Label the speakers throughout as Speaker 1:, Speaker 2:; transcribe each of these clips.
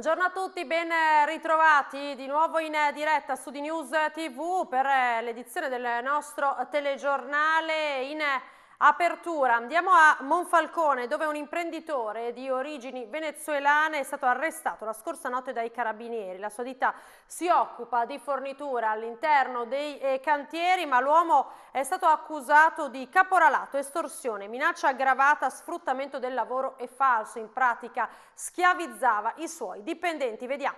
Speaker 1: Buongiorno a tutti, ben eh, ritrovati di nuovo in eh, diretta su di News TV per eh, l'edizione del nostro telegiornale in Apertura, andiamo a Monfalcone dove un imprenditore di origini venezuelane è stato arrestato la scorsa notte dai carabinieri. La sua ditta si occupa di fornitura all'interno dei eh, cantieri ma l'uomo è stato accusato di caporalato, estorsione, minaccia aggravata, sfruttamento del lavoro e falso. In pratica schiavizzava i suoi dipendenti. Vediamo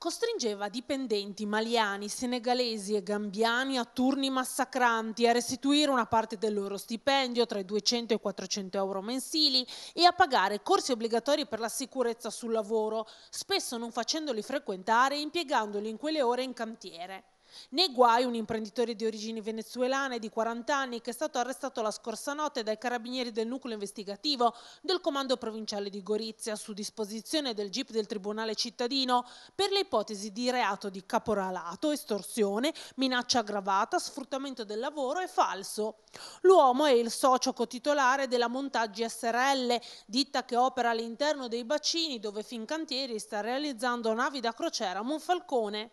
Speaker 2: costringeva dipendenti maliani, senegalesi e gambiani a turni massacranti, a restituire una parte del loro stipendio tra i 200 e i 400 euro mensili e a pagare corsi obbligatori per la sicurezza sul lavoro, spesso non facendoli frequentare e impiegandoli in quelle ore in cantiere. Nei guai un imprenditore di origini venezuelane di 40 anni che è stato arrestato la scorsa notte dai carabinieri del nucleo investigativo del comando provinciale di Gorizia su disposizione del GIP del Tribunale cittadino per le ipotesi di reato di caporalato, estorsione, minaccia aggravata, sfruttamento del lavoro e falso. L'uomo è il socio cotitolare della Montaggi SRL, ditta che opera all'interno dei bacini dove Fincantieri sta realizzando navi da crociera a Monfalcone.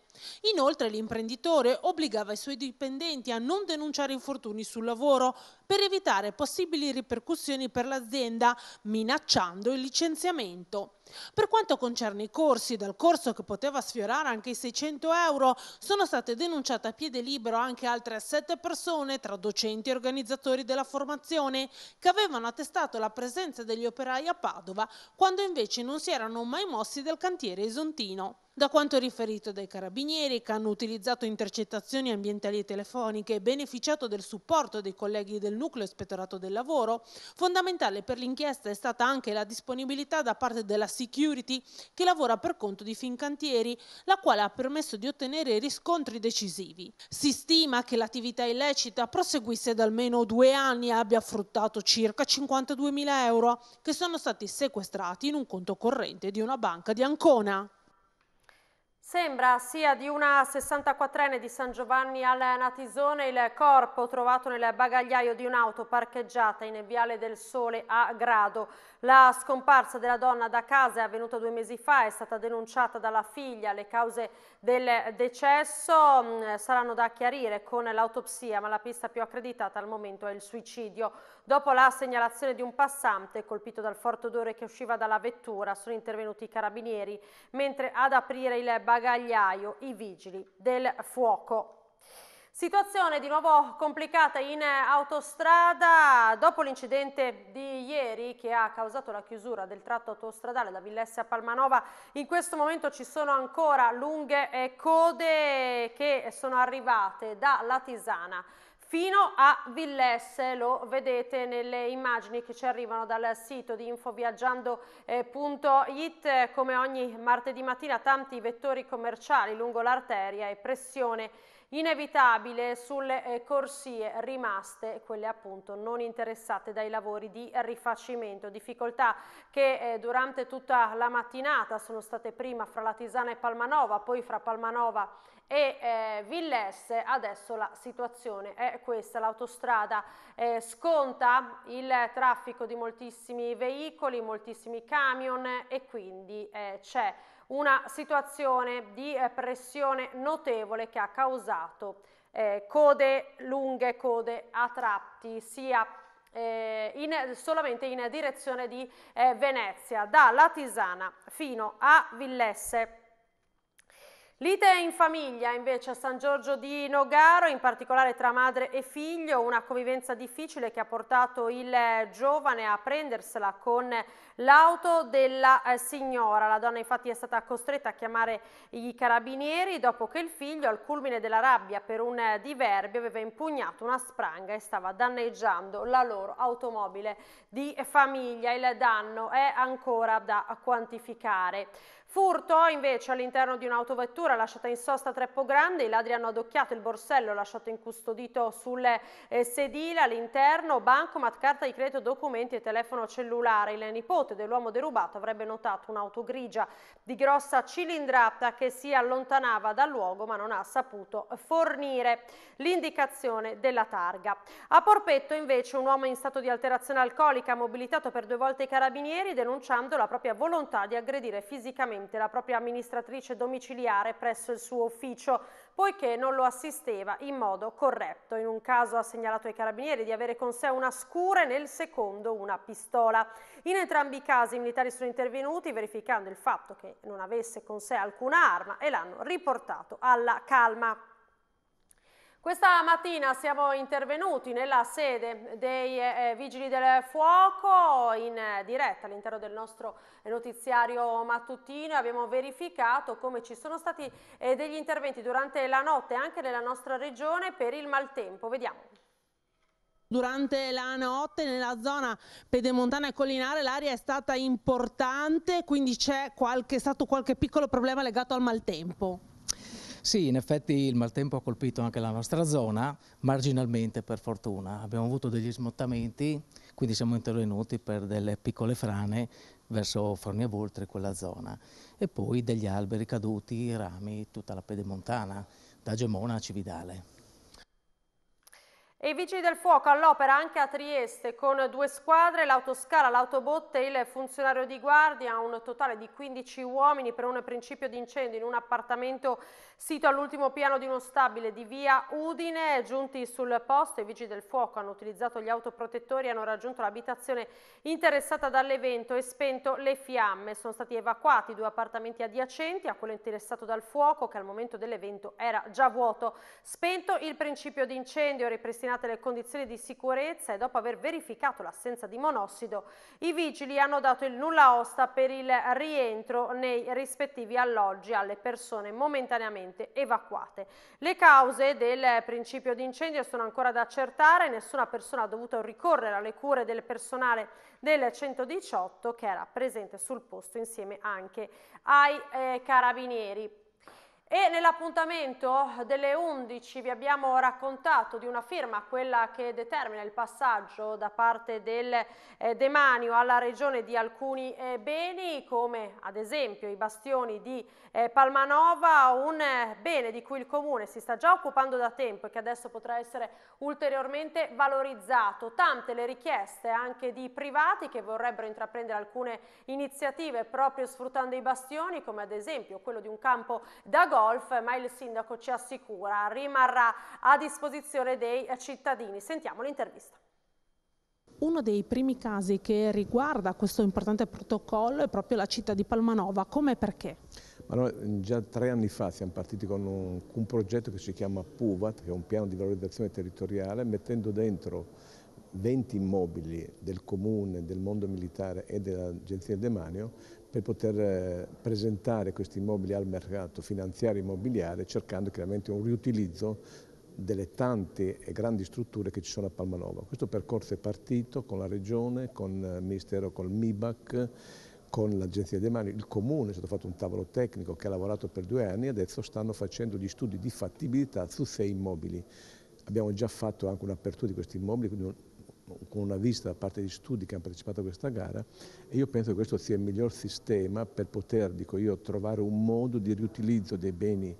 Speaker 2: Inoltre l'imprenditore imprenditore obbligava i suoi dipendenti a non denunciare infortuni sul lavoro, per evitare possibili ripercussioni per l'azienda, minacciando il licenziamento. Per quanto concerne i corsi, dal corso che poteva sfiorare anche i 600 euro, sono state denunciate a piede libero anche altre sette persone, tra docenti e organizzatori della formazione, che avevano attestato la presenza degli operai a Padova, quando invece non si erano mai mossi dal cantiere isontino. Da quanto riferito dai carabinieri, che hanno utilizzato intercettazioni ambientali e telefoniche e beneficiato del supporto dei colleghi del nucleo ispettorato del lavoro. Fondamentale per l'inchiesta è stata anche la disponibilità da parte della Security che lavora per conto di Fincantieri, la quale ha permesso di ottenere riscontri decisivi. Si stima che l'attività illecita proseguisse da almeno due anni e abbia fruttato circa 52.000 euro che sono stati sequestrati in un conto corrente di una banca di Ancona.
Speaker 1: Sembra sia di una 64enne di San Giovanni al Natisone il corpo trovato nel bagagliaio di un'auto parcheggiata in Viale del Sole a Grado. La scomparsa della donna da casa è avvenuta due mesi fa, è stata denunciata dalla figlia. Le cause del decesso mm, saranno da chiarire con l'autopsia, ma la pista più accreditata al momento è il suicidio. Dopo la segnalazione di un passante colpito dal forte odore che usciva dalla vettura sono intervenuti i carabinieri, mentre ad aprire il bagagliaio i vigili del fuoco. Situazione di nuovo complicata in autostrada dopo l'incidente di ieri che ha causato la chiusura del tratto autostradale da Villesse a Palmanova. In questo momento ci sono ancora lunghe code che sono arrivate da Latisana fino a Villesse, lo vedete nelle immagini che ci arrivano dal sito di infoviaggiando.it, come ogni martedì mattina tanti vettori commerciali lungo l'arteria e pressione inevitabile sulle eh, corsie rimaste, quelle appunto non interessate dai lavori di rifacimento, difficoltà che eh, durante tutta la mattinata sono state prima fra la Tisana e Palmanova, poi fra Palmanova e e eh, Villesse adesso la situazione è questa, l'autostrada eh, sconta il traffico di moltissimi veicoli, moltissimi camion e quindi eh, c'è una situazione di eh, pressione notevole che ha causato eh, code lunghe, code a tratti sia eh, in, solamente in direzione di Venezia, da Tisana fino a Villesse Lite in famiglia invece a San Giorgio di Nogaro, in particolare tra madre e figlio, una convivenza difficile che ha portato il giovane a prendersela con l'auto della eh, signora. La donna infatti è stata costretta a chiamare i carabinieri dopo che il figlio al culmine della rabbia per un diverbio aveva impugnato una spranga e stava danneggiando la loro automobile di famiglia. Il danno è ancora da quantificare. Furto invece all'interno di un'autovettura lasciata in sosta a Treppo Grande, i ladri hanno adocchiato il borsello lasciato incustodito sul eh, sedile all'interno, bancomat, carta di credito, documenti e telefono cellulare. Il nipote dell'uomo derubato avrebbe notato un'auto grigia di grossa cilindrata che si allontanava dal luogo ma non ha saputo fornire l'indicazione della targa. A Porpetto invece un uomo in stato di alterazione alcolica ha mobilitato per due volte i carabinieri denunciando la propria volontà di aggredire fisicamente direttamente la propria amministratrice domiciliare presso il suo ufficio, poiché non lo assisteva in modo corretto. In un caso ha segnalato ai carabinieri di avere con sé una scure, nel secondo una pistola. In entrambi i casi i militari sono intervenuti verificando il fatto che non avesse con sé alcuna arma e l'hanno riportato alla calma. Questa mattina siamo intervenuti nella sede dei eh, eh Vigili del Fuoco in eh, diretta all'interno del nostro eh, notiziario mattutino e abbiamo verificato come ci sono stati degli interventi durante la notte anche nella nostra regione per il maltempo. Vediamo.
Speaker 2: Durante la notte nella zona pedemontana e collinare l'aria è stata importante, quindi c'è stato qualche piccolo problema legato al maltempo.
Speaker 3: Sì, in effetti il maltempo ha colpito anche la nostra zona, marginalmente per fortuna. Abbiamo avuto degli smottamenti, quindi siamo intervenuti per delle piccole frane verso Fornia Voltre, quella zona. E poi degli alberi caduti, rami, tutta la pedemontana, da Gemona a Cividale.
Speaker 1: E i vigili del fuoco all'opera anche a Trieste con due squadre, l'autoscala, l'autobotte e il funzionario di guardia, un totale di 15 uomini per un principio di incendio in un appartamento Sito all'ultimo piano di uno stabile di via Udine, giunti sul posto i vigili del fuoco hanno utilizzato gli autoprotettori hanno raggiunto l'abitazione interessata dall'evento e spento le fiamme. Sono stati evacuati due appartamenti adiacenti a quello interessato dal fuoco che al momento dell'evento era già vuoto. Spento il principio di incendio, ripristinate le condizioni di sicurezza e dopo aver verificato l'assenza di monossido, i vigili hanno dato il nulla osta per il rientro nei rispettivi alloggi alle persone momentaneamente immediatamente evacuate. Le cause del principio di incendio sono ancora da accertare, nessuna persona ha dovuto ricorrere alle cure del personale del 118 che era presente sul posto insieme anche ai eh, carabinieri. E nell'appuntamento delle 11 vi abbiamo raccontato di una firma, quella che determina il passaggio da parte del eh, demanio alla regione di alcuni eh, beni, come ad esempio i bastioni di eh, Palmanova, un eh, bene di cui il comune si sta già occupando da tempo e che adesso potrà essere ulteriormente valorizzato. Tante le richieste anche di privati che vorrebbero intraprendere alcune iniziative proprio sfruttando i bastioni, come ad esempio quello di un campo da golf golf, ma il sindaco ci assicura rimarrà a disposizione dei cittadini. Sentiamo l'intervista.
Speaker 2: Uno dei primi casi che riguarda questo importante protocollo è proprio la città di Palmanova. Come e perché?
Speaker 4: Ma noi mm, già tre anni fa siamo partiti con un, un, progetto che si chiama PUVAT, che è un piano di valorizzazione territoriale, mettendo dentro 20 immobili del comune, del mondo militare e dell'agenzia del demanio per poter eh, presentare questi immobili al mercato finanziario immobiliare cercando chiaramente un riutilizzo delle tante e grandi strutture che ci sono a Palmanova. Questo percorso è partito con la Regione, con il Ministero, con il MIBAC, con l'Agenzia dei Mani, il Comune, è stato fatto un tavolo tecnico che ha lavorato per due anni e adesso stanno facendo gli studi di fattibilità su sei immobili. Abbiamo già fatto anche un'apertura di questi immobili, quindi con una visita da parte di studi che hanno partecipato a questa gara e io penso che questo sia il miglior sistema per poter, dico io, trovare un modo di riutilizzo dei beni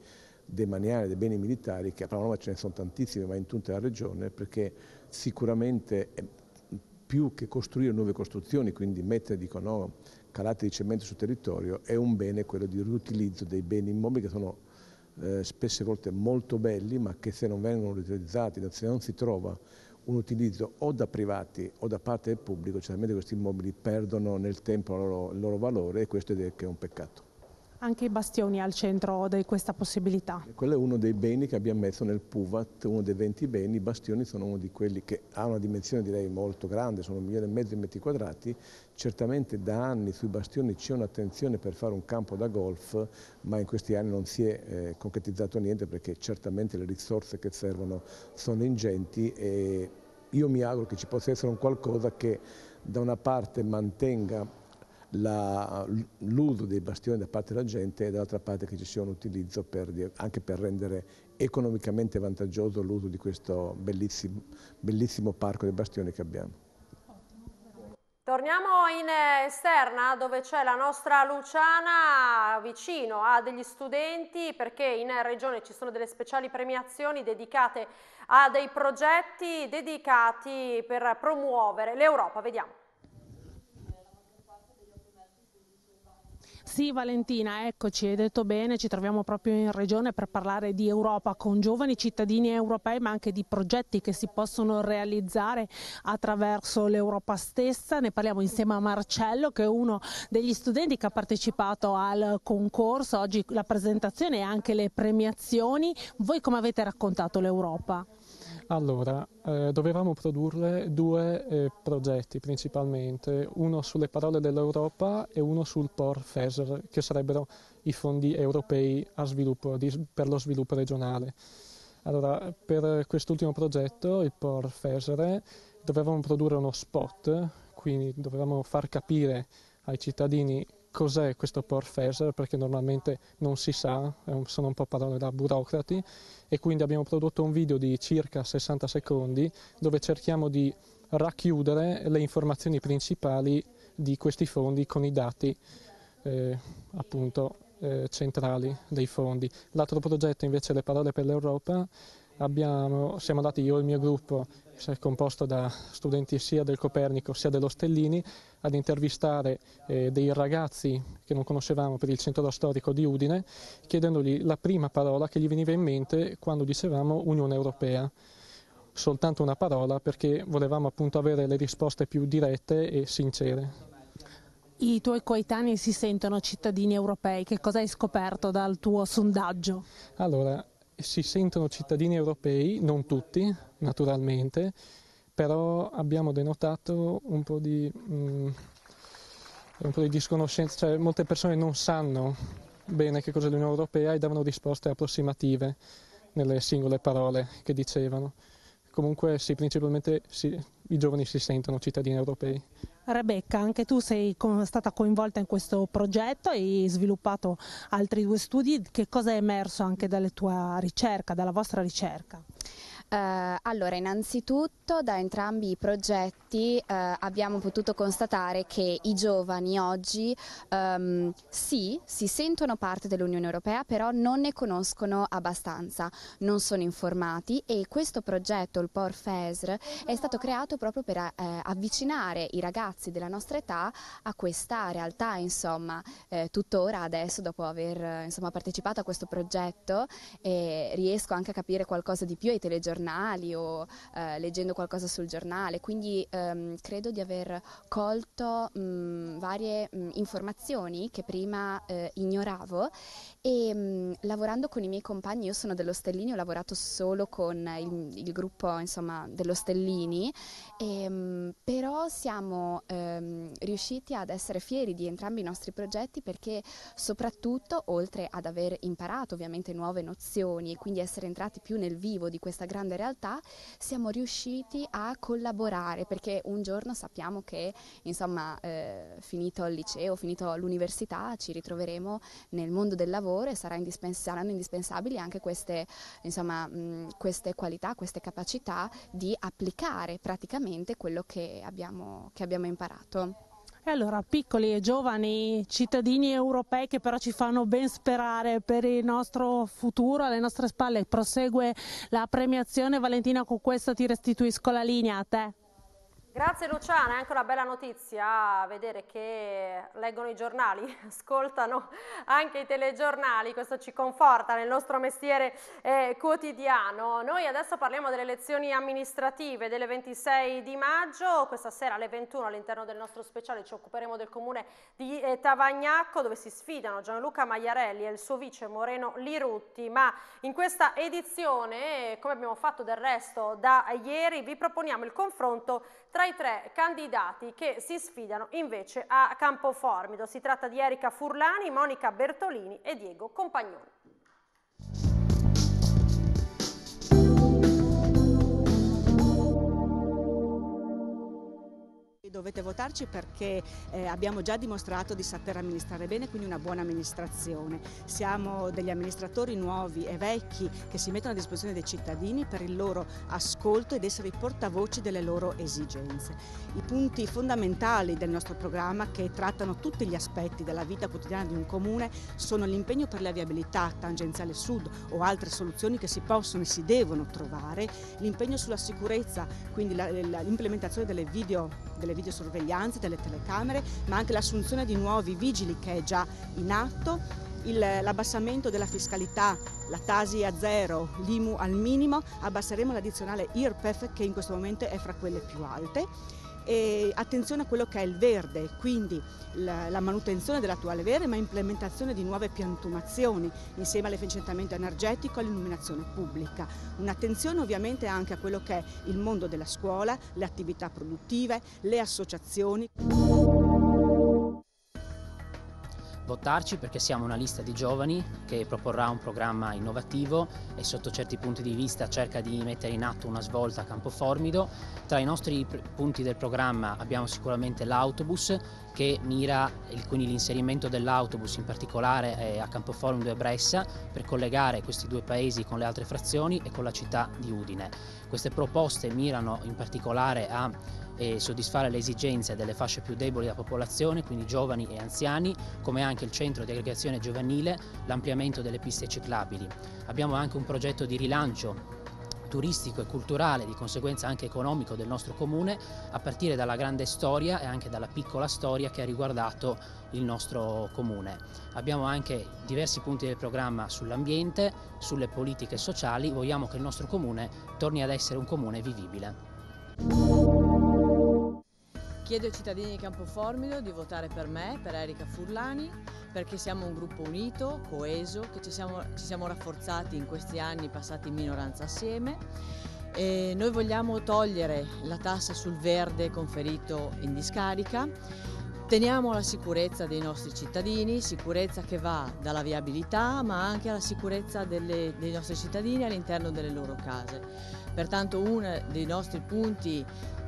Speaker 4: demaniali, dei beni militari, che a Panorama ce ne sono tantissimi, ma in tutta la regione, perché sicuramente più che costruire nuove costruzioni, quindi mettere, dico no, calate di cemento sul territorio, è un bene quello di riutilizzo dei beni immobili che sono eh, spesse volte molto belli, ma che se non vengono riutilizzati, se non si trova un utilizzo o da privati o da parte del pubblico, certamente cioè, questi immobili perdono nel tempo il loro, il loro valore e questo è, è un peccato
Speaker 2: anche i bastioni al centro di questa possibilità.
Speaker 4: Quello è uno dei beni che abbiamo messo nel PUVAT, uno dei 20 beni, i bastioni sono uno di quelli che ha una dimensione direi molto grande, sono un milione e mezzo di metri quadrati, certamente da anni sui bastioni c'è un'attenzione per fare un campo da golf, ma in questi anni non si è eh, concretizzato niente perché certamente le risorse che servono sono ingenti e io mi auguro che ci possa essere un qualcosa che da una parte mantenga l'uso dei bastioni da parte della gente e dall'altra parte che ci sia un utilizzo per, anche per rendere economicamente vantaggioso l'uso di questo bellissimo, bellissimo parco dei bastioni che abbiamo.
Speaker 1: Torniamo in esterna dove c'è la nostra Luciana vicino a degli studenti perché in regione ci sono delle speciali premiazioni dedicate a dei progetti dedicati per promuovere l'Europa. Vediamo.
Speaker 2: Sì Valentina, eccoci, hai detto bene, ci troviamo proprio in regione per parlare di Europa con giovani cittadini europei ma anche di progetti che si possono realizzare attraverso l'Europa stessa. Ne parliamo insieme a Marcello che è uno degli studenti che ha partecipato al concorso, oggi la presentazione e anche le premiazioni. Voi come avete raccontato l'Europa?
Speaker 5: Allora, eh, dovevamo produrre due eh, progetti principalmente, uno sulle parole dell'Europa e uno sul POR FESR, che sarebbero i fondi europei sviluppo, di, per lo sviluppo regionale. Allora, per quest'ultimo progetto, il POR FESR, dovevamo produrre uno spot, quindi dovevamo far capire ai cittadini cos'è questo Porfeser perché normalmente non si sa, sono un po' parole da burocrati e quindi abbiamo prodotto un video di circa 60 secondi dove cerchiamo di racchiudere le informazioni principali di questi fondi con i dati eh, appunto eh, centrali dei fondi. L'altro progetto invece è le parole per l'Europa, Abbiamo, siamo andati io e il mio gruppo composto da studenti sia del Copernico sia dello Stellini, ad intervistare eh, dei ragazzi che non conoscevamo per il centro storico di Udine, chiedendogli la prima parola che gli veniva in mente quando dicevamo Unione Europea. Soltanto una parola perché volevamo appunto avere le risposte più dirette e sincere.
Speaker 2: I tuoi coetanei si sentono cittadini europei, che cosa hai scoperto dal tuo sondaggio?
Speaker 5: Allora, si sentono cittadini europei, non tutti naturalmente, però abbiamo denotato un po' di, um, un po di disconoscenza, cioè molte persone non sanno bene che cos'è l'Unione Europea e davano risposte approssimative nelle singole parole che dicevano. Comunque sì, principalmente sì, i giovani si sentono cittadini europei.
Speaker 2: Rebecca, anche tu sei stata coinvolta in questo progetto e hai sviluppato altri due studi, che cosa è emerso anche dalla tua ricerca, dalla vostra ricerca?
Speaker 6: Eh, allora, innanzitutto da entrambi i progetti eh, abbiamo potuto constatare che i giovani oggi ehm, sì, si sentono parte dell'Unione Europea, però non ne conoscono abbastanza, non sono informati e questo progetto, il POR è stato creato proprio per eh, avvicinare i ragazzi della nostra età a questa realtà, insomma, eh, tuttora adesso dopo aver insomma, partecipato a questo progetto eh, riesco anche a capire qualcosa di più ai telegiornali giornali o eh, leggendo qualcosa sul giornale, quindi ehm, credo di aver colto mh, mm, varie mh, mm, informazioni che prima eh, ignoravo e mh, mm, lavorando con i miei compagni, io sono dello Stellini, ho lavorato solo con il, il gruppo insomma, dello Stellini, e, però siamo ehm, riusciti ad essere fieri di entrambi i nostri progetti perché soprattutto oltre ad aver imparato ovviamente nuove nozioni e quindi essere entrati più nel vivo di questa grande quando realtà siamo riusciti a collaborare, perché un giorno sappiamo che, insomma, eh, finito il liceo, finito l'università, ci ritroveremo nel mondo del lavoro e indispens saranno indispensabili anche queste, insomma, mh, queste qualità, queste capacità di applicare praticamente quello che abbiamo, che abbiamo imparato
Speaker 2: allora, piccoli e giovani cittadini europei che però ci fanno ben sperare per il nostro futuro, alle nostre spalle prosegue la premiazione. Valentina, con questo ti restituisco la linea a te.
Speaker 1: Grazie Luciana, è anche una bella notizia vedere che leggono i giornali, ascoltano anche i telegiornali, questo ci conforta nel nostro mestiere eh, quotidiano. Noi adesso parliamo delle elezioni amministrative delle 26 di maggio, questa sera alle 21 all'interno del nostro speciale ci occuperemo del comune di eh, Tavagnacco dove si sfidano Gianluca Maiarelli e il suo vice Moreno Lirutti, ma in questa edizione, come abbiamo fatto del resto da ieri, vi proponiamo il confronto tra i tre candidati che si sfidano invece a Campoformido. Si tratta di Erika Furlani, Monica Bertolini e Diego Compagnoni.
Speaker 7: dovete votarci perché eh, abbiamo già dimostrato di saper amministrare bene, quindi una buona amministrazione. Siamo degli amministratori nuovi e vecchi che si mettono a disposizione dei cittadini per il loro ascolto ed essere i portavoci delle loro esigenze. I punti fondamentali del nostro programma che trattano tutti gli aspetti della vita quotidiana di un comune sono l'impegno per la viabilità tangenziale sud o altre soluzioni che si possono e si devono trovare, l'impegno sulla sicurezza, quindi l'implementazione delle video delle videosorveglianze, delle telecamere, ma anche l'assunzione di nuovi vigili che è già in atto, l'abbassamento della fiscalità, la Tasi a zero, l'IMU al minimo, abbasseremo l'addizionale IRPEF che in questo momento è fra quelle più alte e attenzione a quello che è il verde, quindi la, la manutenzione dell'attuale verde ma implementazione di nuove piantumazioni insieme all'efficientamento energetico e all'illuminazione pubblica. Un'attenzione ovviamente anche a quello che è il mondo della scuola, le attività produttive, le associazioni
Speaker 8: votarci perché siamo una lista di giovani che proporrà un programma innovativo e sotto certi punti di vista cerca di mettere in atto una svolta a Campoformido. Tra i nostri punti del programma abbiamo sicuramente l'autobus che mira quindi l'inserimento dell'autobus in particolare eh, a Campoformido e Bressa per collegare questi due paesi con le altre frazioni e con la città di Udine. Queste proposte mirano in particolare a e soddisfare le esigenze delle fasce più deboli della popolazione, quindi giovani e anziani, come anche il centro di aggregazione giovanile, l'ampliamento delle piste ciclabili. Abbiamo anche un progetto di rilancio turistico e culturale, di conseguenza anche economico del nostro comune, a partire dalla grande storia e anche dalla piccola storia che ha riguardato il nostro comune. Abbiamo anche diversi punti del programma sull'ambiente, sulle politiche sociali, vogliamo che il nostro comune torni ad essere un comune vivibile.
Speaker 9: Chiedo ai cittadini di Campoformido di votare per me, per Erika Furlani, perché siamo un gruppo unito, coeso, che ci siamo, ci siamo rafforzati in questi anni passati in minoranza assieme. E noi vogliamo togliere la tassa sul verde conferito in discarica, Teniamo la sicurezza dei nostri cittadini, sicurezza che va dalla viabilità ma anche alla sicurezza delle, dei nostri cittadini all'interno delle loro case. Pertanto uno dei nostri punti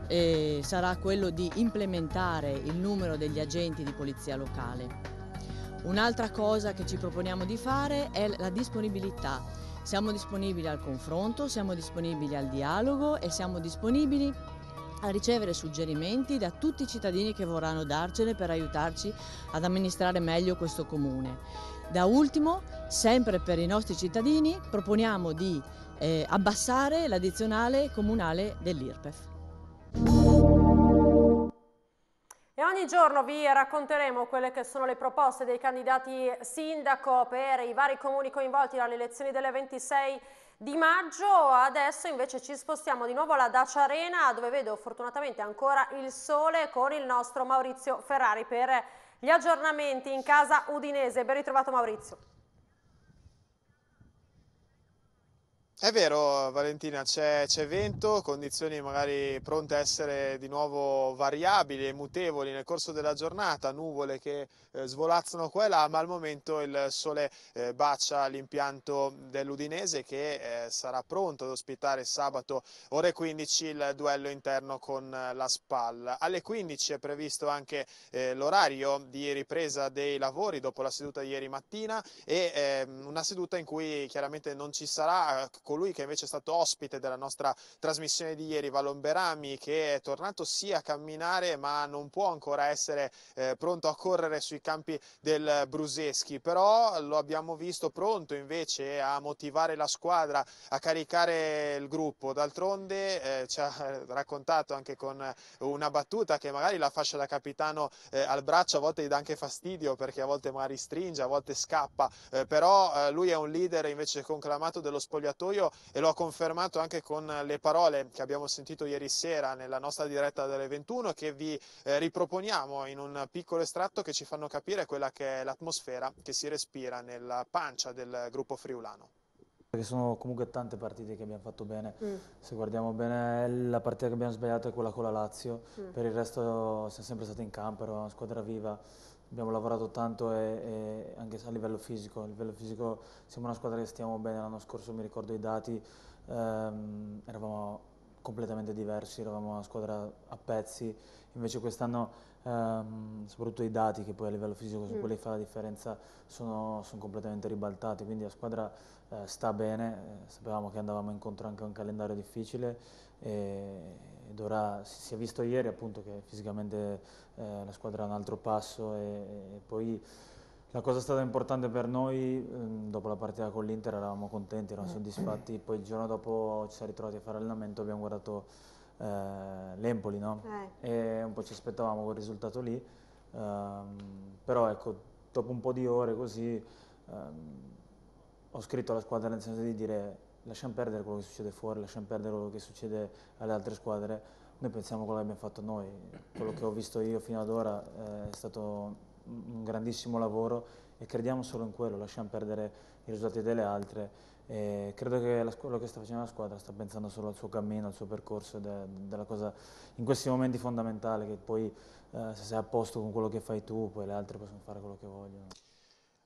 Speaker 9: eh, sarà quello di implementare il numero degli agenti di polizia locale. Un'altra cosa che ci proponiamo di fare è la disponibilità. Siamo disponibili al confronto, siamo disponibili al dialogo e siamo disponibili a ricevere suggerimenti da tutti i cittadini che vorranno darcene per aiutarci ad amministrare meglio questo comune. Da ultimo, sempre per i nostri cittadini, proponiamo di eh, abbassare l'addizionale comunale dell'IRPEF.
Speaker 1: ogni giorno vi racconteremo quelle che sono le proposte dei candidati sindaco per i vari comuni coinvolti dalle elezioni delle 26 di maggio. Adesso invece ci spostiamo di nuovo alla Dacia Arena dove vedo fortunatamente ancora il sole con il nostro Maurizio Ferrari per gli aggiornamenti in casa udinese. Ben ritrovato Maurizio.
Speaker 10: È vero Valentina, c'è, c'è, vento, condizioni magari pronte a essere di nuovo variabili e mutevoli nel corso della giornata, nuvole che eh, svolazzano qua e là, ma al momento il sole eh, bacia l'impianto dell'Udinese che eh, sarà pronto ad ospitare sabato ore 15 il duello interno con eh, la Spal. Alle 15 è previsto anche eh, l'orario di ripresa dei lavori dopo la seduta di ieri mattina e ehm, una seduta in cui chiaramente non ci sarà eh, colui che invece è stato ospite della nostra trasmissione di ieri, Valomberami, che è tornato sì a camminare ma non può ancora essere eh, pronto a correre sui campi del Bruseschi, però lo abbiamo visto pronto invece a motivare la squadra, a caricare il gruppo. D'altronde eh, ci ha raccontato anche con una battuta che magari la fascia da capitano eh, al braccio a volte gli dà anche fastidio perché a volte magari stringe, a volte scappa, eh, però eh, lui è un leader invece conclamato dello spogliatoio serio e lo ha confermato anche con le parole che abbiamo sentito ieri sera nella nostra diretta delle 21 che vi eh, riproponiamo in un piccolo estratto che ci fanno capire quella che è l'atmosfera che si respira nella pancia del gruppo friulano.
Speaker 3: Perché sono comunque tante partite che abbiamo fatto bene. Mm. Se guardiamo bene, la partita che abbiamo sbagliato è quella con la Lazio. Mm. Per il resto siamo sempre stati in campo, eravamo una squadra viva abbiamo lavorato tanto e, e anche a livello fisico. A livello fisico siamo una squadra che stiamo bene, l'anno scorso mi ricordo i dati, ehm, eravamo completamente diversi, eravamo una squadra a pezzi, invece quest'anno ehm, soprattutto i dati che poi a livello fisico sono mm. quelli che fa la differenza sono, sono completamente ribaltati, quindi la squadra eh, sta bene, eh, sapevamo che andavamo incontro anche a un calendario difficile e, ed ora si è visto ieri appunto che fisicamente eh, la squadra ha un altro passo e, e, poi la cosa è stata importante per noi, ehm, dopo la partita con l'Inter eravamo contenti, eravamo soddisfatti, poi il giorno dopo ci siamo ritrovati a fare allenamento, abbiamo guardato eh, l'Empoli no? Eh. e un po' ci aspettavamo quel risultato lì, um, però ecco, dopo un po' di ore così um, ho scritto alla squadra nel senso di dire lasciamo perdere quello che succede fuori, lasciamo perdere quello che succede alle altre squadre, noi pensiamo a quello che abbiamo fatto noi, quello che ho visto io fino ad ora eh, è stato un grandissimo lavoro e crediamo solo in quello, lasciamo perdere i risultati delle altre. E credo che la, quello che sta facendo la squadra sta pensando solo al suo cammino, al suo percorso, de, della cosa in questi momenti fondamentale che poi eh, se sei a posto con quello che fai tu, poi le altre possono fare quello che vogliono.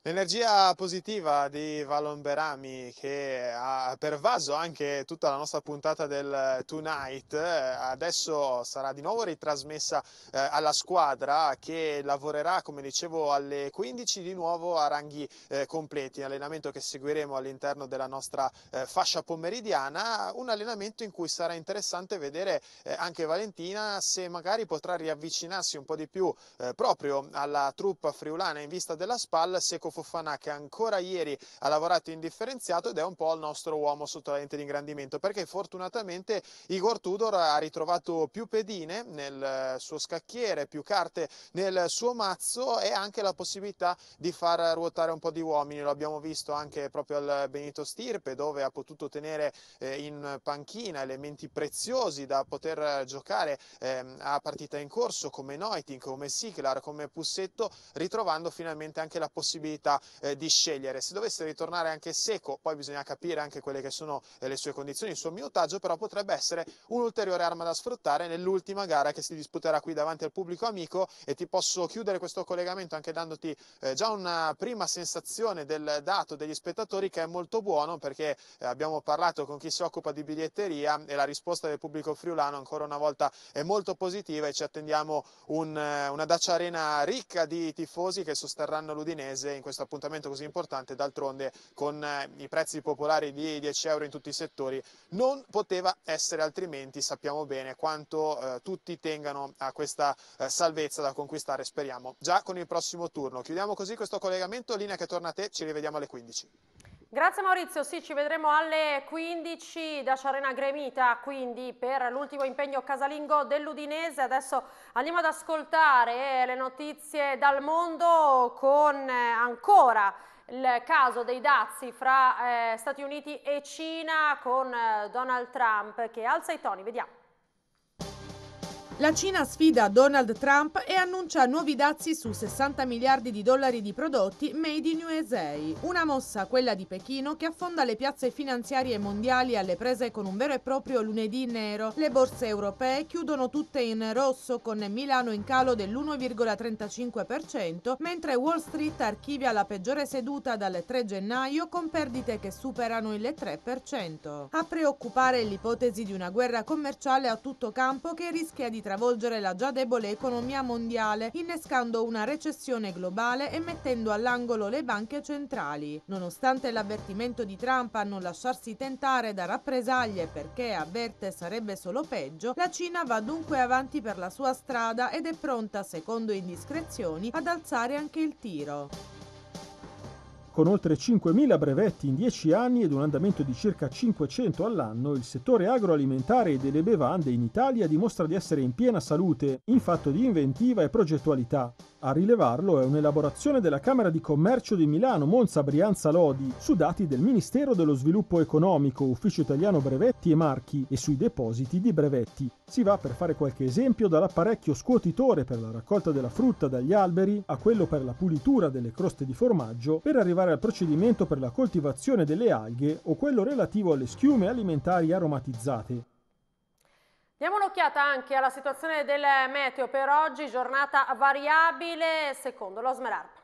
Speaker 10: L'energia positiva di Valon Berami che ha pervaso anche tutta la nostra puntata del eh, Tonight eh, adesso sarà di nuovo ritrasmessa eh, alla squadra che lavorerà come dicevo alle 15 di nuovo a ranghi completi, allenamento che seguiremo all'interno della nostra fascia pomeridiana, un allenamento in cui sarà interessante vedere anche Valentina se magari potrà riavvicinarsi un po' di più proprio alla truppa friulana in vista della SPAL se Fofana che ancora ieri ha lavorato indifferenziato ed è un po' il nostro uomo sotto la lente di ingrandimento perché fortunatamente Igor Tudor ha ritrovato più pedine nel eh, suo scacchiere, più carte nel suo mazzo e anche la possibilità di far ruotare un po' di uomini, lo abbiamo visto anche proprio al Benito Stirpe dove ha potuto tenere eh, in panchina elementi preziosi da poter giocare ehm, a partita in corso come Noiting, come Siglar, come Pussetto, ritrovando finalmente anche la possibilità possibilità eh, di scegliere. Se dovesse ritornare anche secco, poi bisogna capire anche quelle che sono eh, le sue condizioni, il suo minutaggio, però potrebbe essere un'ulteriore arma da sfruttare nell'ultima gara che si disputerà qui davanti al pubblico amico e ti posso chiudere questo collegamento anche dandoti eh, già una prima sensazione del dato degli spettatori che è molto buono perché eh, abbiamo parlato con chi si occupa di biglietteria e la risposta del pubblico friulano ancora una volta è molto positiva e ci attendiamo un, eh, una Dacia Arena ricca di tifosi che sosterranno l'Udinese in questo questo appuntamento così importante, d'altronde con eh, i prezzi popolari di 10 euro in tutti i settori non poteva essere altrimenti, sappiamo bene quanto eh, tutti tengano a questa eh, salvezza da conquistare, speriamo, già con il prossimo turno. Chiudiamo così questo collegamento, linea che torna a te, ci rivediamo alle 15.
Speaker 1: Grazie Maurizio, sì ci vedremo alle 15 da Ciarena Gremita quindi per l'ultimo impegno casalingo dell'Udinese. Adesso andiamo ad ascoltare eh, le notizie dal mondo con eh, ancora il caso dei dazi fra eh, Stati Uniti e Cina con eh, Donald Trump che alza i toni, vediamo.
Speaker 7: La Cina
Speaker 2: sfida Donald Trump e annuncia nuovi dazi su 60 miliardi di dollari di prodotti made in USA. Una mossa, quella di Pechino, che affonda le piazze finanziarie mondiali alle prese con un vero e proprio lunedì nero. Le borse europee chiudono tutte in rosso con Milano in calo dell'1,35%, mentre Wall Street archivia la peggiore seduta dal 3 gennaio con perdite che superano il 3%. A preoccupare l'ipotesi di una guerra commerciale a tutto campo che rischia di travolgere la già debole economia mondiale, innescando una recessione globale e mettendo all'angolo le banche centrali. Nonostante l'avvertimento di Trump a non lasciarsi tentare da rappresaglie perché avverte sarebbe solo peggio, la Cina va dunque avanti per la sua strada ed è pronta, secondo indiscrezioni, ad alzare anche il tiro.
Speaker 10: Con oltre 5.000 brevetti in 10 anni ed un andamento di circa 500 all'anno, il settore agroalimentare e delle bevande in Italia dimostra di essere in piena salute, in fatto di inventiva e progettualità. A rilevarlo è un'elaborazione della Camera di Commercio di Milano Monza Brianza Lodi su dati del Ministero dello Sviluppo Economico, Ufficio Italiano Brevetti e Marchi e sui depositi di brevetti. Si va, per fare qualche esempio, dall'apparecchio scuotitore per la raccolta della frutta dagli alberi a quello per la pulitura delle croste di formaggio, per arrivare al procedimento per la coltivazione delle alghe o quello relativo alle schiume alimentari aromatizzate,
Speaker 1: Diamo un'occhiata anche alla situazione del meteo per oggi, giornata variabile secondo lo Smerarp.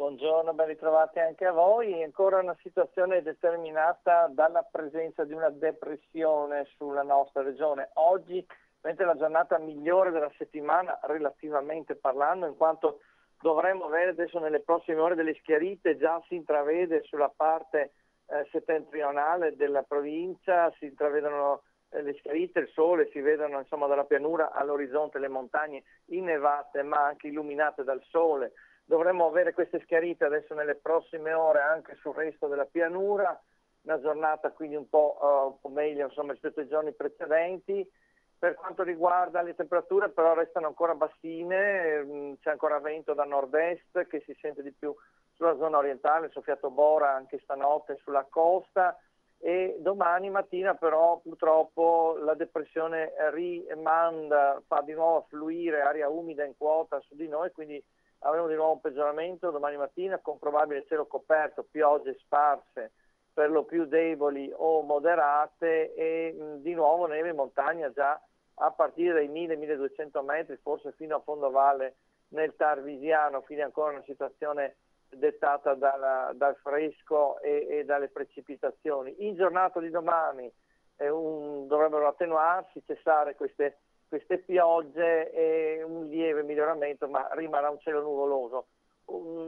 Speaker 11: Buongiorno, ben ritrovati anche a voi. Ancora una situazione determinata dalla presenza di una depressione sulla nostra regione. Oggi, mentre è la giornata migliore della settimana, relativamente parlando, in quanto dovremmo avere adesso nelle prossime ore delle schiarite, già si intravede sulla parte eh, settentrionale della provincia, si intravedono eh, le schiarite, il sole, si vedono insomma, dalla pianura all'orizzonte le montagne innevate ma anche illuminate dal sole dovremmo avere queste schiarite adesso nelle prossime ore anche sul resto della pianura, una giornata quindi un po', uh, un po meglio insomma, rispetto ai giorni precedenti. Per quanto riguarda le temperature però restano ancora bassine, mm, c'è ancora vento da nord-est che si sente di più sulla zona orientale, soffiato Bora anche stanotte sulla costa e domani mattina però purtroppo la depressione rimanda, fa di nuovo fluire aria umida in quota su di noi, quindi avremo di nuovo un peggioramento domani mattina con probabile cielo coperto, piogge sparse per lo più deboli o moderate e mh, di nuovo neve in montagna già a partire dai 1000-1200 metri, forse fino a fondovalle nel Tarvisiano, quindi ancora una situazione dettata dalla, dal fresco e, e, dalle precipitazioni. In giornata di domani eh, un, dovrebbero attenuarsi, cessare queste queste piogge e un lieve miglioramento, ma rimarrà un cielo nuvoloso.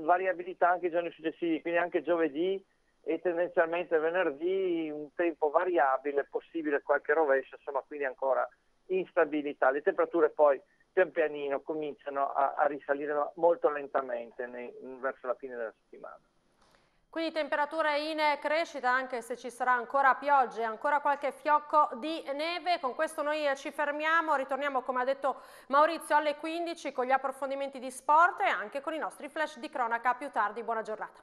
Speaker 11: Variabilità anche i giorni successivi, quindi anche giovedì e tendenzialmente venerdì un tempo variabile, possibile qualche rovescio, insomma quindi ancora instabilità. Le temperature poi pian pianino cominciano a, a risalire molto lentamente nei, verso la fine della settimana.
Speaker 1: Quindi temperature in crescita anche se ci sarà ancora piogge, ancora qualche fiocco di neve. Con questo noi ci fermiamo, ritorniamo come ha detto Maurizio alle 15 con gli approfondimenti di sport e anche con i nostri flash di cronaca più tardi. Buona giornata.